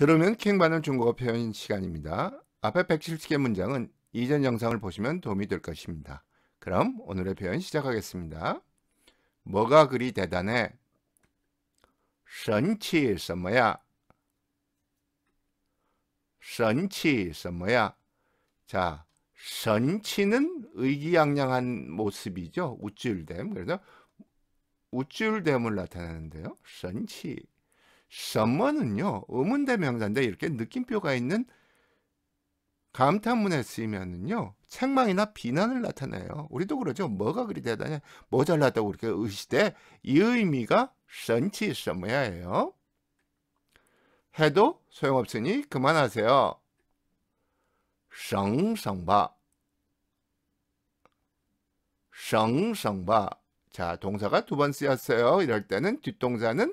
들으면 킹받는 중국어 표현 시간입니다. 앞에 170개 문장은 이전 영상을 보시면 도움이 될 것입니다. 그럼 오늘의 표현 시작하겠습니다. 뭐가 그리 대단해? 神奇什么야神奇什么야 자, 선치는 의기양양한 모습이죠. 우쭐됨. 그래서 우쭐됨을 나타내는데요. 선치. 썸머는요 의문대 명사인데 이렇게 느낌표가 있는 감탄문에 쓰이면은요 책망이나 비난을 나타내요. 우리도 그러죠. 뭐가 그리 대단해? 모자랐다고 이렇게 의시되 이 의미가 선치 썸머야예요. 해도 소용없으니 그만하세요. 성성바 성성바 자 동사가 두 번 쓰였어요. 이럴 때는 뒷동사는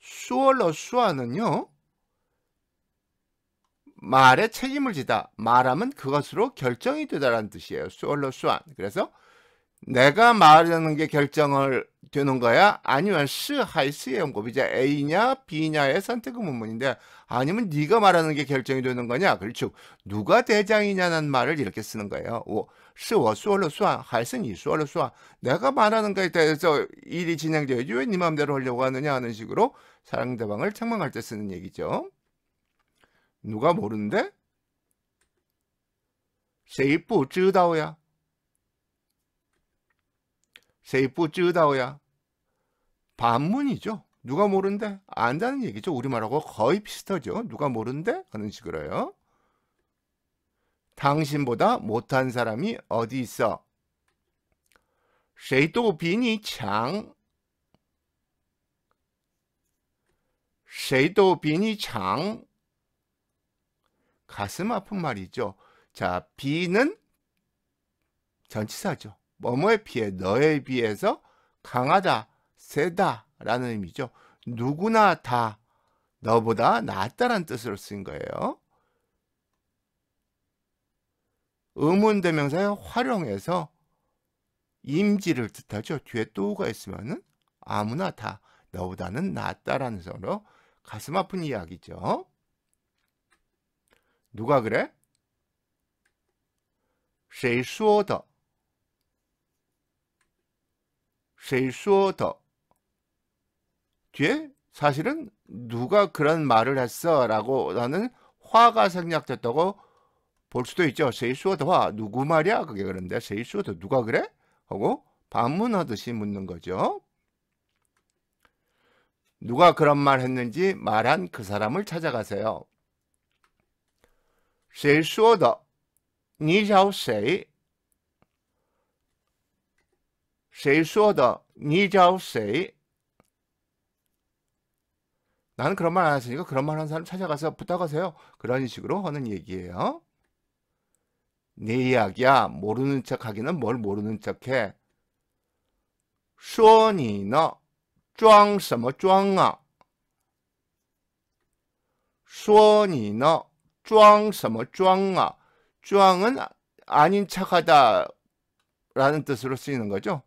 수월러수아는요 말에 책임을 지다 말하면 그것으로 결정이 되다라는 뜻이에요 수월러수안 그래서 내가 말하는 게 결정을 되는 거야 아니면 스 하이스의 연곱이자 A냐 B냐의 선택 의문문인데 아니면 네가 말하는 게 결정이 되는 거냐 그렇죠 누가 대장이냐는 말을 이렇게 쓰는 거예요 是我说了算, 할是你说了算. 내가 말하는 것에 대해서 일이 진행돼야지 왜네맘대로 하려고 하느냐 하는 식으로 사랑대방을 책망할 때 쓰는 얘기죠. 누가 모르는데? 谁不知道呀?谁不知道呀? 반문이죠. 누가 모른데? 안다는 얘기죠. 우리말하고 거의 비슷하죠. 누가 모른데? 하는 식으로요. 당신보다 못한 사람이 어디 있어? 谁都比你强.谁都比你强. 가슴 아픈 말이죠. 자, 비는 전치사죠. 뭐뭐에 비해 너에 비해서 강하다, 세다 라는 의미죠. 누구나 다 너보다 낫다라는 뜻으로 쓴 거예요. 의문대명사에 활용해서 임지를 뜻하죠. 뒤에 또가 있으면은 아무나 다 너보다는 낫다라는 서로 가슴 아픈 이야기죠. 누가 그래? 谁说的?谁说的? 뒤에 사실은 누가 그런 말을 했어 라고 나는 화가 생략됐다고 볼 수도 있죠. 세이수어드와 누구 말이야? 그게 그런데 세이수어드 누가 그래? 하고 반문하듯이 묻는 거죠. 누가 그런 말 했는지 말한 그 사람을 찾아가세요. 세이수어드 니자우세이 세이수어드 니자우세이 나는 그런 말 안 했으니까 그런 말 한 사람 찾아가서 부탁하세요. 그런 식으로 하는 얘기예요. 내 이야기야. 모르는 척 하기는 뭘 모르는 척해. 说你呢,装什么装啊?说你呢,装什么装啊? 装은 아닌 척하다 라는 뜻으로 쓰이는 거죠.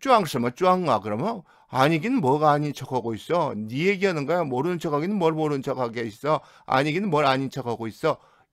쫑什么쫑아 그러면 아니긴 뭐가 아닌 척하고 있어. 네 얘기하는 거야. 모르는 척하기는 뭘 모르는 척하게 있어. 아니긴 뭘 아닌 척하고 있어.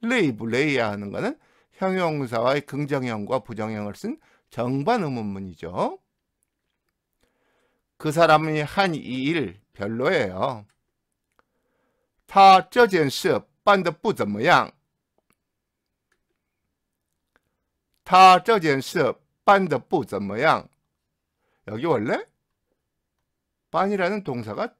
레이브, 레이야 하는 거는 형용사와의 긍정형과 부정형을 쓴 정반 음문문이죠그 사람이 한 이 일 별로예요. 他这件事办得不怎么样.他这件事办得不怎么样. 여기 원래 반이라는 동사가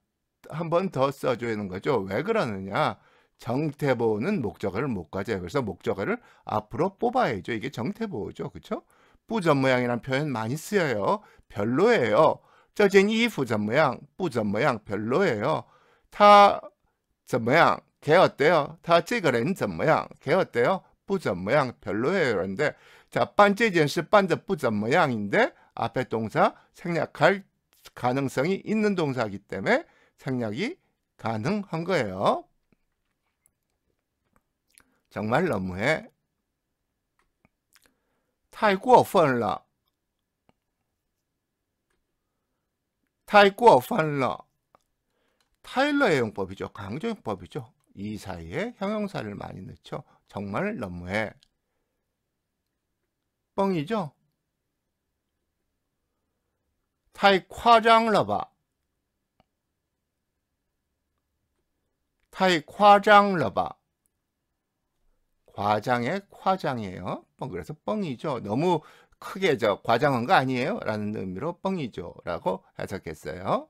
한 번 더 써줘야 하는 거죠. 왜 그러느냐? 정태보는 목적어를 못 가져요. 그래서 목적어를 앞으로 뽑아야죠. 이게 정태보죠. 그렇죠? 부전모양이라는 표현 많이 쓰여요. 별로예요. 저진이 부전모양, 부전모양 별로예요. 타 전모양, 개 어때요? 타 찌그렌 전모양, 개 어때요? 부전모양 별로예요. 그런데 자, 반째젠스 반드 부전모양인데 앞에 동사 생략할 가능성이 있는 동사이기 때문에 생략이 가능한 거예요. 정말 너무해. 太过分了.太过分了. 타일러의 용법이죠. 강조용법이죠. 이 사이에 형용사를 많이 넣죠. 정말 너무해. 뻥이죠? 타 과장了吧? 타 과장了吧? 과장의 과장이에요. 뻥 그래서 뻥이죠. 너무 크게 저 과장한 거 아니에요? 라는 의미로 뻥이죠. 라고 해석했어요.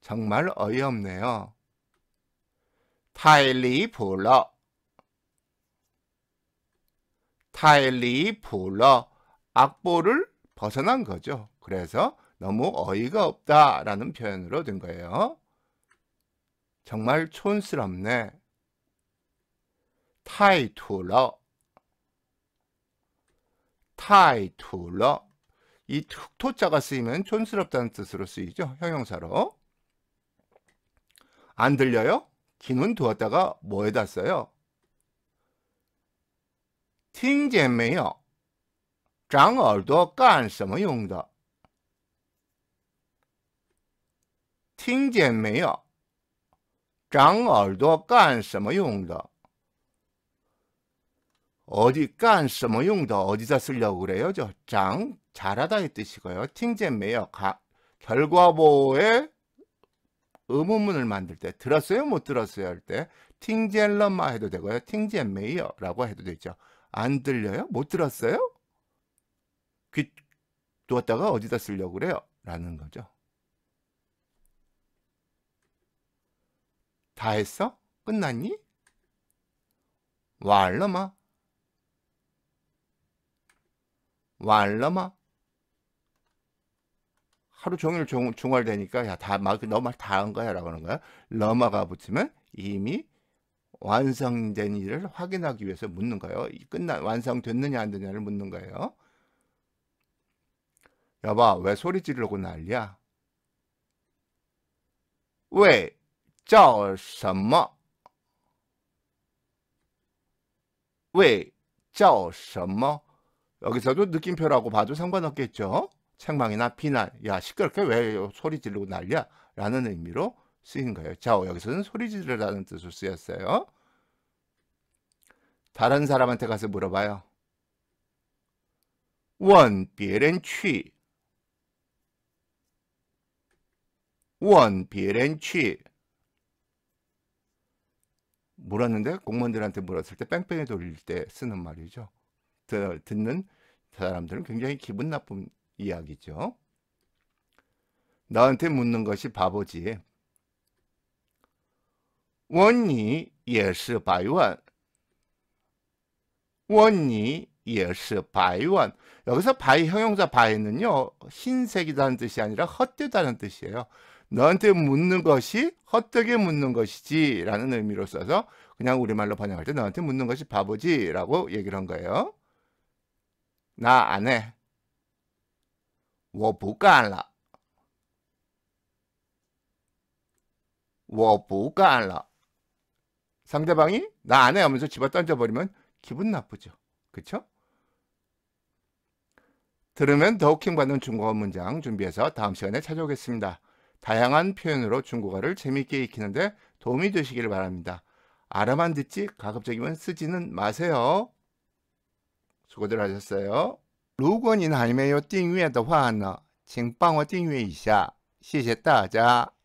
정말 어이없네요. 타일리 불러 타일리 불러 악보를 벗어난 거죠. 그래서 너무 어이가 없다라는 표현으로 된 거예요. 정말 촌스럽네. 타이太러타이土러이 흑토자가 쓰이면 촌스럽다는 뜻으로 쓰이죠. 형용사로. 안 들려요? 기눈 두었다가 뭐에다 써요? 팅젠메요 장얼도 깐什么 용다. 팅젠메요 장얼도 깐什么 용도 어디 깐써모용도 어디다 쓰려고 그래요? 저장 잘하다의 뜻이고요. 팅젠메요. 결과보의 의문문을 만들 때 들었어요? 못 들었어요? 할때 팅젠럼마 해도 되고요. 팅젠메이어라고 해도 되죠. 안 들려요? 못 들었어요? 귀 두었다가 어디다 쓰려고 그래요? 라는 거죠. 다 했어? 끝났니? 왈러마 왈라마 하루 종일 중얼대니까야다너말 다 한 거야 라고 하는 거야 러마가 붙으면 이미 완성된 일을 확인하기 위해서 묻는 거예요 끝나 완성됐느냐 안 되냐를 묻는 거예요 여봐 왜 소리 지르고 난리야 왜叫什么? 왜叫什么? 여기서도 느낌표라고 봐도 상관없겠죠. 책망이나 비난, 야 시끄럽게 왜 소리 지르고 난리야? 라는 의미로 쓰이는 거예요. 자, 여기서는 소리 지르라는 뜻으로 쓰였어요. 다른 사람한테 가서 물어봐요. 원, 비엔 취. 원, 비엔 취. 물었는데 공무원들한테 물었을 때 뺑뺑이 돌릴 때 쓰는 말이죠. 듣는 사람들은 굉장히 기분 나쁜 이야기죠. 나한테 묻는 것이 바보지. 원니 예스 바이원. 원니 예스 바이원. 여기서 바이 형용사 바이는요. 흰색이라는 뜻이 아니라 헛되다는 뜻이에요. 너한테 묻는 것이 헛되게 묻는 것이지 라는 의미로 써서 그냥 우리말로 번역할 때 너한테 묻는 것이 바보지 라고 얘기를 한 거예요. 나안 해. 我不干了.我不干了. 상대방이 나 안해 하면서 집어 던져버리면 기분 나쁘죠. 그쵸? 들으면 더욱 힘받는 중국어 문장 준비해서 다음 시간에 찾아오겠습니다. 다양한 표현으로 중국어를 재미있게 익히는데 도움이 되시기를 바랍니다. 알아만 듣지 가급적이면 쓰지는 마세요. 수고들 하셨어요. 如果你还没有订阅的话呢请帮我订阅一下谢谢大家